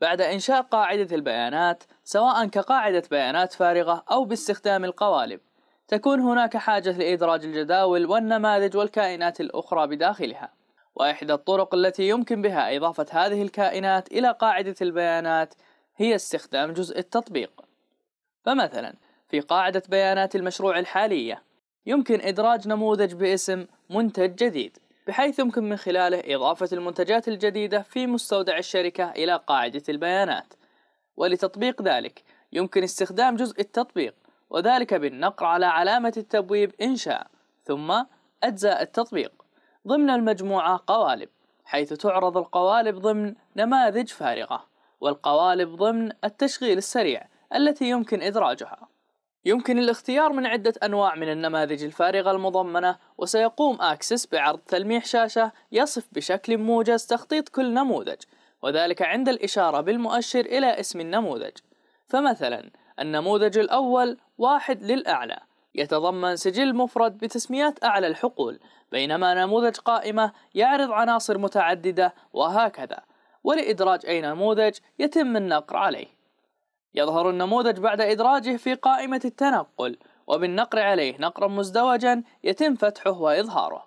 بعد إنشاء قاعدة البيانات سواء كقاعدة بيانات فارغة أو باستخدام القوالب تكون هناك حاجة لإدراج الجداول والنماذج والكائنات الأخرى بداخلها وإحدى الطرق التي يمكن بها إضافة هذه الكائنات إلى قاعدة البيانات هي استخدام جزء التطبيق فمثلا في قاعدة بيانات المشروع الحالية يمكن إدراج نموذج باسم منتج جديد بحيث يمكن من خلاله إضافة المنتجات الجديدة في مستودع الشركة إلى قاعدة البيانات ولتطبيق ذلك يمكن استخدام جزء التطبيق وذلك بالنقر على علامة التبويب إنشاء ثم أجزاء التطبيق ضمن المجموعة قوالب حيث تعرض القوالب ضمن نماذج فارغة والقوالب ضمن التشغيل السريع التي يمكن إدراجها يمكن الاختيار من عدة أنواع من النماذج الفارغة المضمنة وسيقوم أكسس بعرض تلميح شاشة يصف بشكل موجز تخطيط كل نموذج وذلك عند الإشارة بالمؤشر إلى اسم النموذج فمثلا النموذج الأول واحد للأعلى يتضمن سجل مفرد بتسميات أعلى الحقول بينما نموذج قائمة يعرض عناصر متعددة وهكذا ولإدراج أي نموذج يتم النقر عليه يظهر النموذج بعد إدراجه في قائمة التنقل وبالنقر عليه نقرا مزدوجا يتم فتحه وإظهاره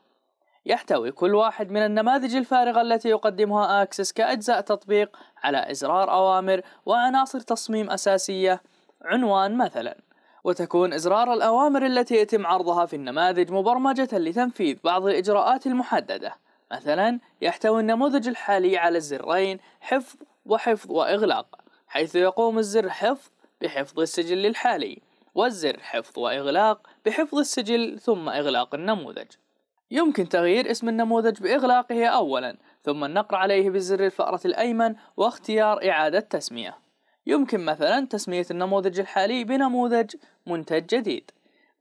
يحتوي كل واحد من النماذج الفارغة التي يقدمها أكسس كأجزاء تطبيق على إزرار أوامر وعناصر تصميم أساسية عنوان مثلا وتكون إزرار الأوامر التي يتم عرضها في النماذج مبرمجة لتنفيذ بعض الإجراءات المحددة مثلا يحتوي النموذج الحالي على الزرين حفظ وحفظ وإغلاق حيث يقوم الزر حفظ بحفظ السجل الحالي والزر حفظ وإغلاق بحفظ السجل ثم إغلاق النموذج يمكن تغيير اسم النموذج بإغلاقه أولا ثم النقر عليه بزر الفأرة الأيمن واختيار إعادة تسمية يمكن مثلا تسمية النموذج الحالي بنموذج منتج جديد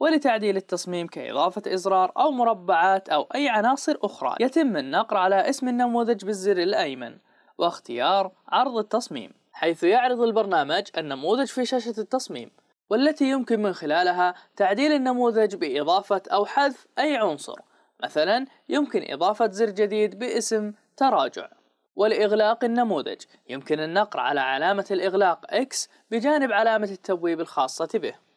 ولتعديل التصميم كإضافة إزرار أو مربعات أو أي عناصر أخرى يتم النقر على اسم النموذج بالزر الأيمن واختيار عرض التصميم حيث يعرض البرنامج النموذج في شاشة التصميم والتي يمكن من خلالها تعديل النموذج بإضافة أو حذف أي عنصر مثلا يمكن إضافة زر جديد باسم تراجع والإغلاق النموذج يمكن النقر على علامة الإغلاق X بجانب علامة التبويب الخاصة به